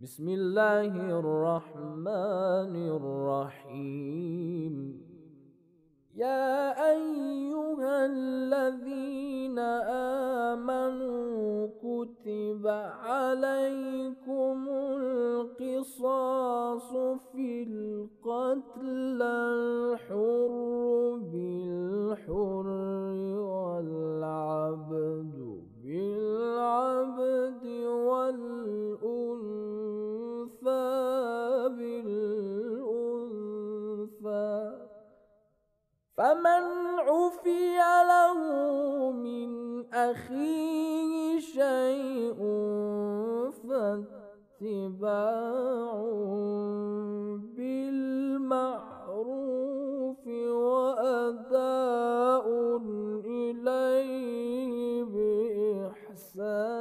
بسم الله الرحمن الرحيم يا ايها الذين امنوا كتب عليكم القصاص في القتل الحر بالحر والعبد أخيه شيء فاتباع بالمعروف وأداء إليه بإحسان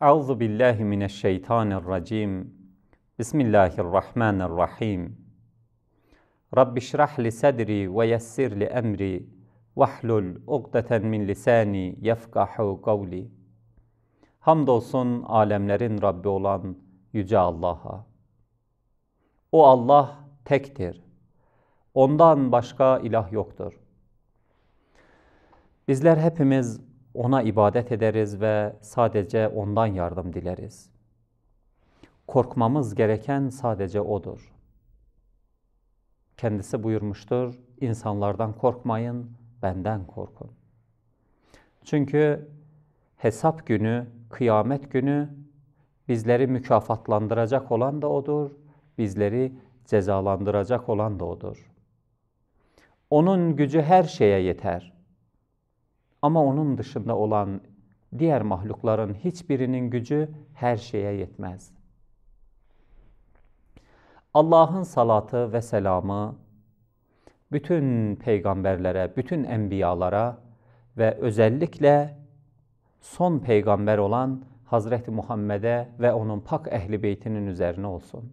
Euzu billahi mineşşeytanirracim. Bismillahirrahmanirrahim. Rabbi şrah li sadri ve yessir li emri vahlul ugdeten min lisani yefkahu kavli. Hamdolsun alemlerin Rabbi olan yüce Allah'a. O Allah tektir. Ondan başka ilah yoktur. Bizler hepimiz ona ibadet ederiz ve sadece ondan yardım dileriz. Korkmamız gereken sadece odur. Kendisi buyurmuştur, insanlardan korkmayın, benden korkun. Çünkü hesap günü, kıyamet günü bizleri mükafatlandıracak olan da odur, bizleri cezalandıracak olan da odur. Onun gücü her şeye yeter. Ama onun dışında olan diğer mahlukların hiçbirinin gücü her şeye yetmez. Allah'ın salatı ve selamı bütün peygamberlere, bütün enbiyalara ve özellikle son peygamber olan Hazreti Muhammed'e ve onun pak ehli beytinin üzerine olsun.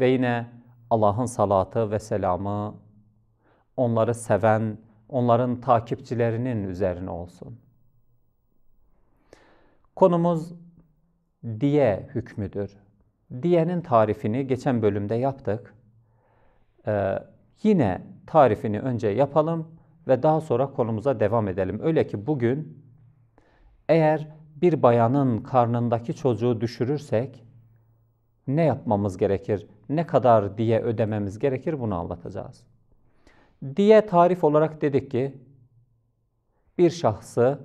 Ve yine Allah'ın salatı ve selamı onları seven onların takipçilerinin üzerine olsun. Konumuz diye hükmüdür. Diyenin tarifini geçen bölümde yaptık. Ee, yine tarifini önce yapalım ve daha sonra konumuza devam edelim. Öyle ki bugün eğer bir bayanın karnındaki çocuğu düşürürsek ne yapmamız gerekir, ne kadar diye ödememiz gerekir bunu anlatacağız diye tarif olarak dedik ki bir şahsı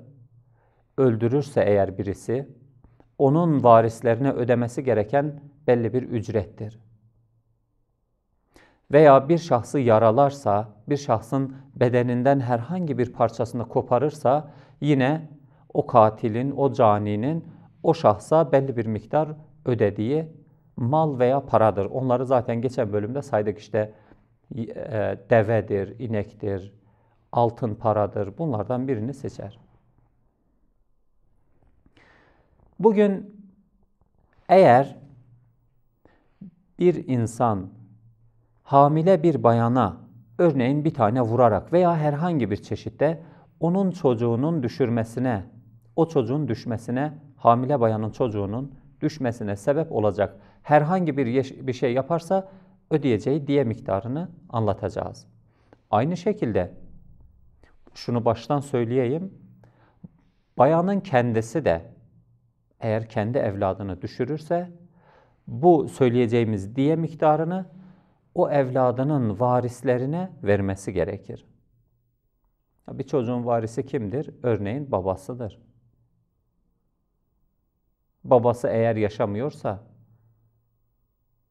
öldürürse eğer birisi onun varislerine ödemesi gereken belli bir ücrettir. Veya bir şahsı yaralarsa, bir şahsın bedeninden herhangi bir parçasını koparırsa yine o katilin, o caninin o şahsa belli bir miktar ödediği mal veya paradır. Onları zaten geçen bölümde saydık işte e, devedir, inektir, altın paradır bunlardan birini seçer. Bugün eğer bir insan hamile bir bayana örneğin bir tane vurarak veya herhangi bir çeşitte onun çocuğunun düşürmesine, o çocuğun düşmesine, hamile bayanın çocuğunun düşmesine sebep olacak herhangi bir, bir şey yaparsa ödeyeceği diye miktarını anlatacağız. Aynı şekilde şunu baştan söyleyeyim. Bayanın kendisi de eğer kendi evladını düşürürse bu söyleyeceğimiz diye miktarını o evladının varislerine vermesi gerekir. Bir çocuğun varisi kimdir? Örneğin babasıdır. Babası eğer yaşamıyorsa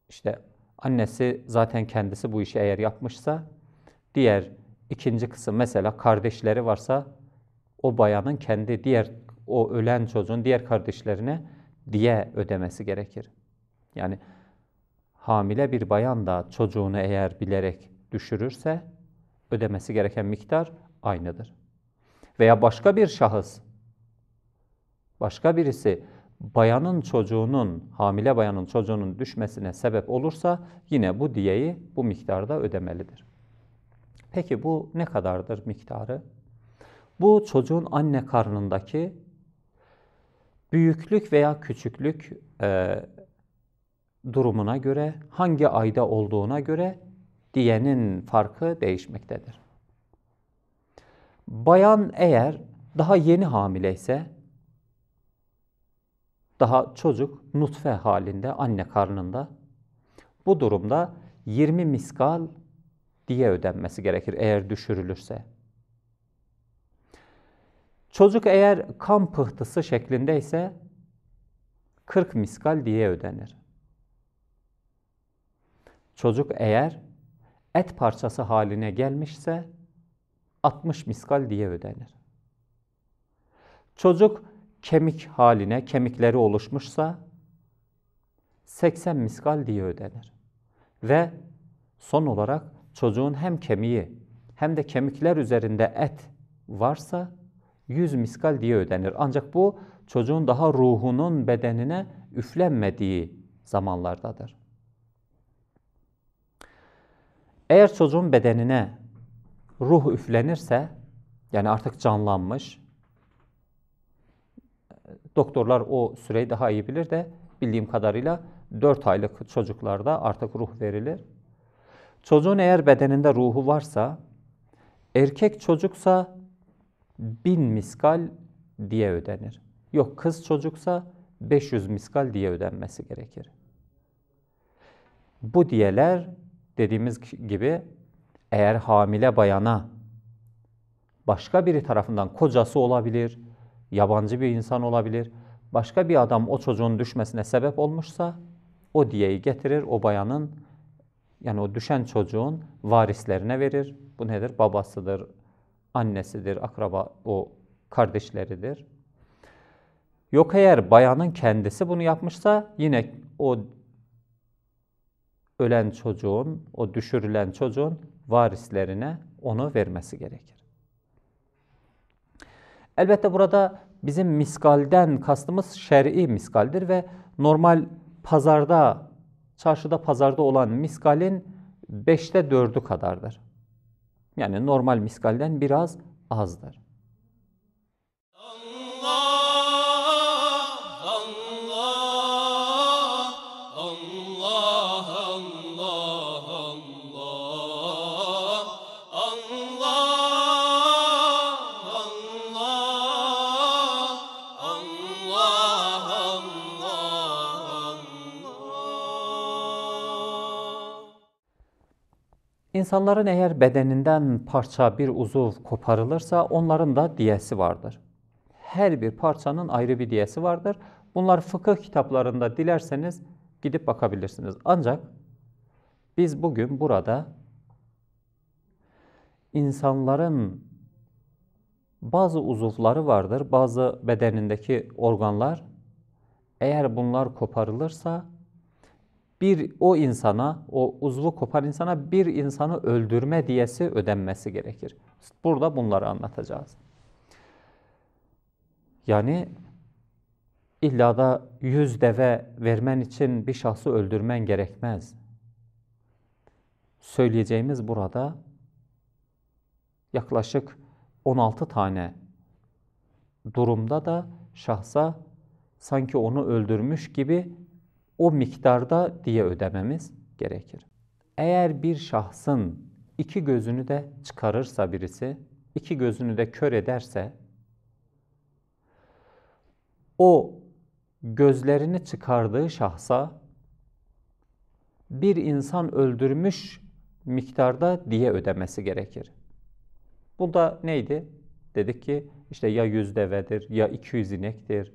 işte Annesi zaten kendisi bu işi eğer yapmışsa, diğer ikinci kısım mesela kardeşleri varsa o bayanın kendi diğer o ölen çocuğun diğer kardeşlerine diye ödemesi gerekir. Yani hamile bir bayan da çocuğunu eğer bilerek düşürürse ödemesi gereken miktar aynıdır. Veya başka bir şahıs, başka birisi bayanın çocuğunun, hamile bayanın çocuğunun düşmesine sebep olursa yine bu diyeyi bu miktarda ödemelidir. Peki bu ne kadardır miktarı? Bu çocuğun anne karnındaki büyüklük veya küçüklük e, durumuna göre, hangi ayda olduğuna göre diyenin farkı değişmektedir. Bayan eğer daha yeni hamile ise daha çocuk nutfe halinde anne karnında. Bu durumda 20 miskal diye ödenmesi gerekir eğer düşürülürse. Çocuk eğer kan pıhtısı şeklinde ise 40 miskal diye ödenir. Çocuk eğer et parçası haline gelmişse 60 miskal diye ödenir. Çocuk kemik haline, kemikleri oluşmuşsa 80 miskal diye ödenir. Ve son olarak çocuğun hem kemiği hem de kemikler üzerinde et varsa 100 miskal diye ödenir. Ancak bu çocuğun daha ruhunun bedenine üflenmediği zamanlardadır. Eğer çocuğun bedenine ruh üflenirse yani artık canlanmış Doktorlar o süreyi daha iyi bilir de bildiğim kadarıyla 4 aylık çocuklarda artık ruh verilir. Çocuğun eğer bedeninde ruhu varsa, erkek çocuksa bin miskal diye ödenir. Yok kız çocuksa 500 miskal diye ödenmesi gerekir. Bu diyeler dediğimiz gibi eğer hamile bayana başka biri tarafından kocası olabilir, yabancı bir insan olabilir. Başka bir adam o çocuğun düşmesine sebep olmuşsa o diyeyi getirir, o bayanın yani o düşen çocuğun varislerine verir. Bu nedir? Babasıdır, annesidir, akraba o kardeşleridir. Yok eğer bayanın kendisi bunu yapmışsa yine o ölen çocuğun, o düşürülen çocuğun varislerine onu vermesi gerekir. Elbette burada bizim miskalden kastımız şer'i miskaldir ve normal pazarda, çarşıda pazarda olan miskalin 5'te 4'ü kadardır. Yani normal miskalden biraz azdır. İnsanların eğer bedeninden parça bir uzuv koparılırsa onların da diyesi vardır. Her bir parçanın ayrı bir diyesi vardır. Bunlar fıkıh kitaplarında dilerseniz gidip bakabilirsiniz. Ancak biz bugün burada insanların bazı uzuvları vardır, bazı bedenindeki organlar. Eğer bunlar koparılırsa bir o insana, o uzvu kopan insana bir insanı öldürme diyesi ödenmesi gerekir. Burada bunları anlatacağız. Yani illa da yüz deve vermen için bir şahsı öldürmen gerekmez. Söyleyeceğimiz burada yaklaşık 16 tane durumda da şahsa sanki onu öldürmüş gibi o miktarda diye ödememiz gerekir. Eğer bir şahsın iki gözünü de çıkarırsa birisi, iki gözünü de kör ederse, o gözlerini çıkardığı şahsa bir insan öldürmüş miktarda diye ödemesi gerekir. Bu da neydi? Dedik ki işte ya yüz devedir, ya iki 200 inektir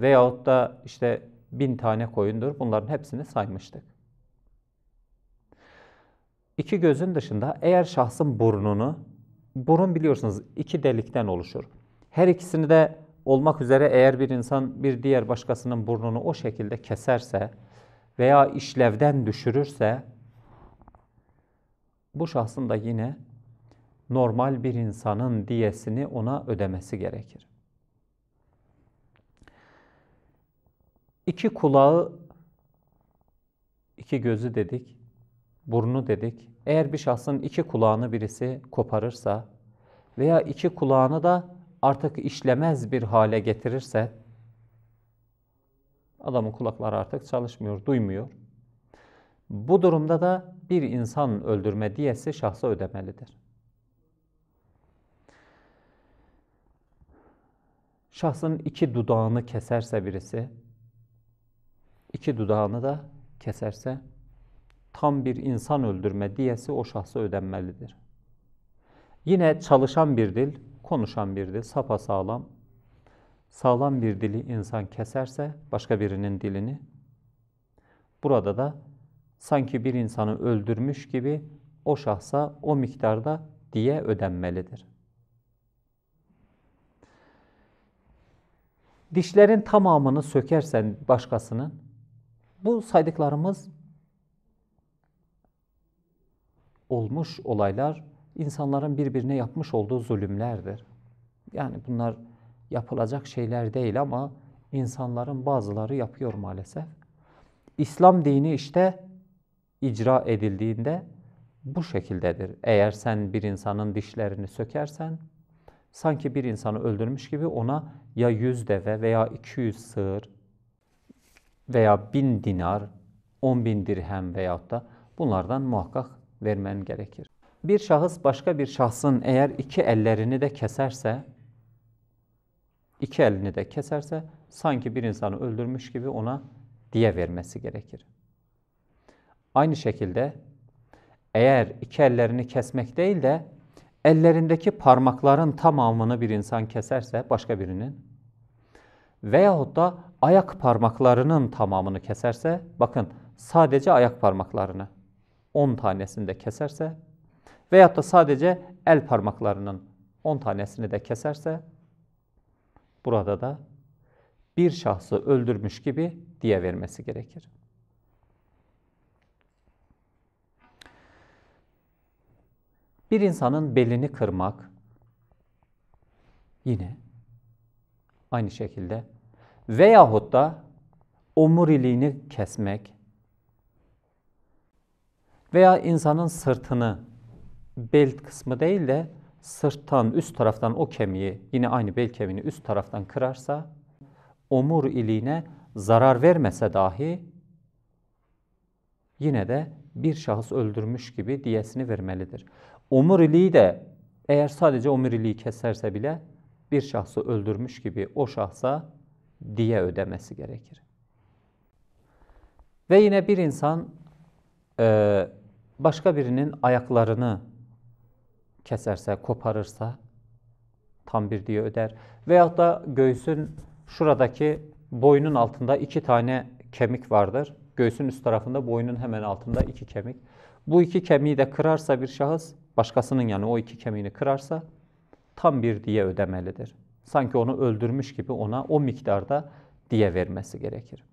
veyahut da işte bin tane koyundur. Bunların hepsini saymıştık. İki gözün dışında eğer şahsın burnunu, burun biliyorsunuz iki delikten oluşur. Her ikisini de olmak üzere eğer bir insan bir diğer başkasının burnunu o şekilde keserse veya işlevden düşürürse bu şahsın da yine normal bir insanın diyesini ona ödemesi gerekir. İki kulağı, iki gözü dedik, burnu dedik. Eğer bir şahsın iki kulağını birisi koparırsa veya iki kulağını da artık işlemez bir hale getirirse adamın kulakları artık çalışmıyor, duymuyor. Bu durumda da bir insan öldürme diyesi şahsa ödemelidir. Şahsın iki dudağını keserse birisi, iki dudağını da keserse tam bir insan öldürme diyesi o şahsa ödenmelidir. Yine çalışan bir dil, konuşan bir dil, sapa sağlam, sağlam bir dili insan keserse başka birinin dilini, burada da sanki bir insanı öldürmüş gibi o şahsa o miktarda diye ödenmelidir. Dişlerin tamamını sökersen başkasının bu saydıklarımız olmuş olaylar insanların birbirine yapmış olduğu zulümlerdir. Yani bunlar yapılacak şeyler değil ama insanların bazıları yapıyor maalesef. İslam dini işte icra edildiğinde bu şekildedir. Eğer sen bir insanın dişlerini sökersen sanki bir insanı öldürmüş gibi ona ya 100 deve veya 200 sığır veya bin dinar, on bin dirhem veya da bunlardan muhakkak vermen gerekir. Bir şahıs başka bir şahsın eğer iki ellerini de keserse, iki elini de keserse sanki bir insanı öldürmüş gibi ona diye vermesi gerekir. Aynı şekilde eğer iki ellerini kesmek değil de ellerindeki parmakların tamamını bir insan keserse başka birinin veyahut da ayak parmaklarının tamamını keserse, bakın sadece ayak parmaklarını 10 tanesini de keserse veyahut da sadece el parmaklarının 10 tanesini de keserse burada da bir şahsı öldürmüş gibi diye vermesi gerekir. Bir insanın belini kırmak yine aynı şekilde veyahut da omuriliğini kesmek veya insanın sırtını bel kısmı değil de sırttan üst taraftan o kemiği yine aynı bel kemiğini üst taraftan kırarsa omur iliğine zarar vermese dahi yine de bir şahıs öldürmüş gibi diyesini vermelidir. Omur iliği de eğer sadece omur iliği keserse bile bir şahsı öldürmüş gibi o şahsa diye ödemesi gerekir. Ve yine bir insan e, başka birinin ayaklarını keserse, koparırsa tam bir diye öder. Veyahut da göğsün şuradaki boynun altında iki tane kemik vardır. Göğsün üst tarafında boynun hemen altında iki kemik. Bu iki kemiği de kırarsa bir şahıs, başkasının yani o iki kemiğini kırarsa tam bir diye ödemelidir sanki onu öldürmüş gibi ona o miktarda diye vermesi gerekir.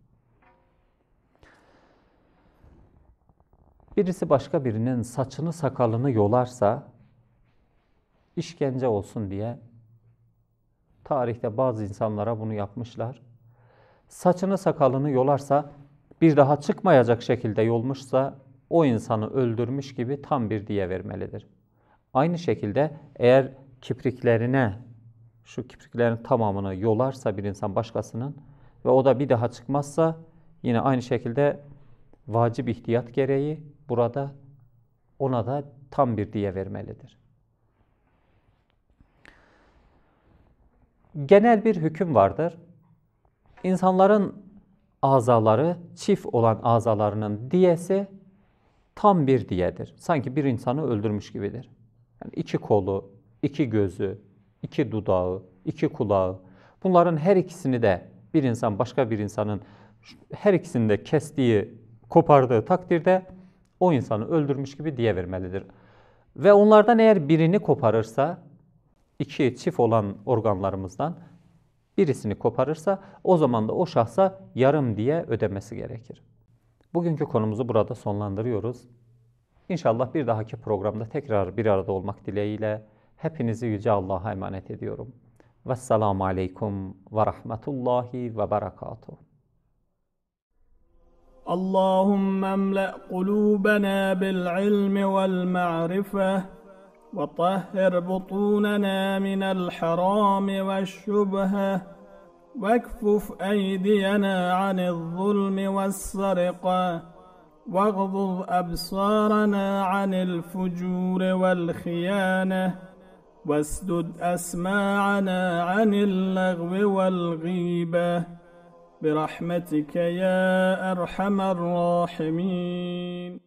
Birisi başka birinin saçını sakalını yolarsa işkence olsun diye tarihte bazı insanlara bunu yapmışlar. Saçını sakalını yolarsa bir daha çıkmayacak şekilde yolmuşsa o insanı öldürmüş gibi tam bir diye vermelidir. Aynı şekilde eğer kipriklerine şu kipriklerin tamamını yolarsa bir insan başkasının ve o da bir daha çıkmazsa yine aynı şekilde vacip ihtiyat gereği burada ona da tam bir diye vermelidir. Genel bir hüküm vardır. İnsanların azaları, çift olan azalarının diyesi tam bir diyedir. Sanki bir insanı öldürmüş gibidir. Yani iki kolu, iki gözü, iki dudağı, iki kulağı. Bunların her ikisini de bir insan başka bir insanın her ikisini de kestiği, kopardığı takdirde o insanı öldürmüş gibi diye vermelidir. Ve onlardan eğer birini koparırsa, iki çift olan organlarımızdan birisini koparırsa o zaman da o şahsa yarım diye ödemesi gerekir. Bugünkü konumuzu burada sonlandırıyoruz. İnşallah bir dahaki programda tekrar bir arada olmak dileğiyle. Hepinizi Yüce Allah'a emanet ediyorum. Vesselamu Aleyküm ve Rahmetullahi ve Berekatuhu. اللهم املأ قلوبنا بالعلم والمعرفة وطهر بطوننا من الحرام والشبهة واكفف أيدينا عن الظلم والسرقة واغضض أبصارنا عن الفجور والخيانة واسدد أسماعنا عن اللغو والغيبة برحمتك يا أرحم الراحمين